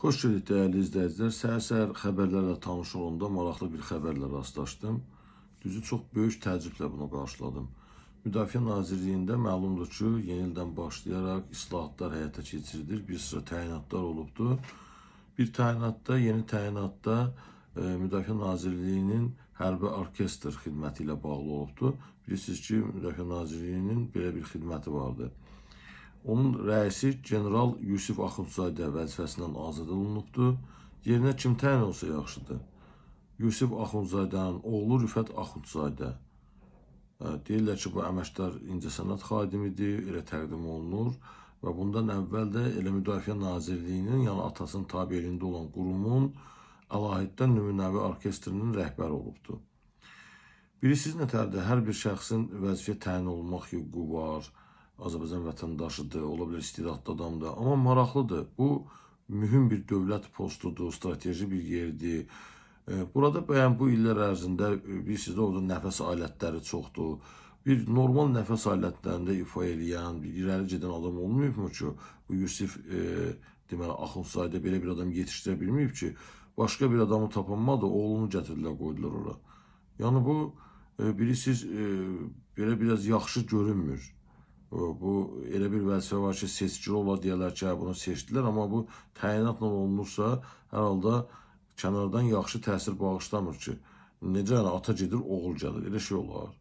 Xoş gəldik dəyərli izləyicilər. Səhər-səhər xəbərlərlə tanış olanda maraqlı bir xəbərlə rastlaşdım. Düzü çox böyük təəccüblə buna qarşıladım. Müdafiə Nazirliyində məlumdur ki, yeni ildən başlayaraq islahatlar həyata keçirilir, bir sıra təyinatlar olubdur. Bir təyinatda, yeni təyinatda e, Müdafiə Nazirliyinin hərbi orkestr xidməti ilə bağlı olubdur. Bilirsiniz ki, Müdafiə Nazirliyinin belə bir xidməti vardır. Onun rəisi general Yusif Axundzadə vəzifəsindən azad olunubdur. Yerinə kim təyin olsa yaxşıdır? Yusif Axundzadənin oğlu Rüfət Axundzadə. Deyirlər ki, bu əməkdar incəsənət xadimidir, elə təqdim olunur və bundan əvvəl də elə Müdafiə Nazirliyinin, yəni atasının tabeliyində olan qurumun əlahiddən nümunəvi orkestrinin rəhbəri olubdur. Bilirsiniz nətərdir, hər bir şəxsin vəzifə təyin olunmaq hüququ var, Azərbaycan vətəndaşıdır, ola bilər istedadlı adamdır, amma maraqlıdır. Bu mühüm bir dövlət postudur, strateji bir yerdir. E, burada bəyən bu illər ərzində e, bilirsiniz də orada nəfəs alətləri çoxdur. Bir normal nəfəs alətlərində ifa eləyən, irəli gedən adam olmayıbmı ki, bu Yusif e, deməli Axundzayda belə bir adam yetişdirə bilməyib ki, başqa bir adamı tapanmadı, oğlunu gətirdilər, qoydular ora. Yəni bu e, bilirsiniz e, belə biraz yaxşı görünmür bu elə bir vəzifə var ki, seçkili ola deyirlər ki, hə, bunu seçdilər, amma bu təyinatla olunursa, hər halda kənardan yaxşı təsir bağışlamır ki, necə yəni ata gedir, oğul gəlir, elə şey olar.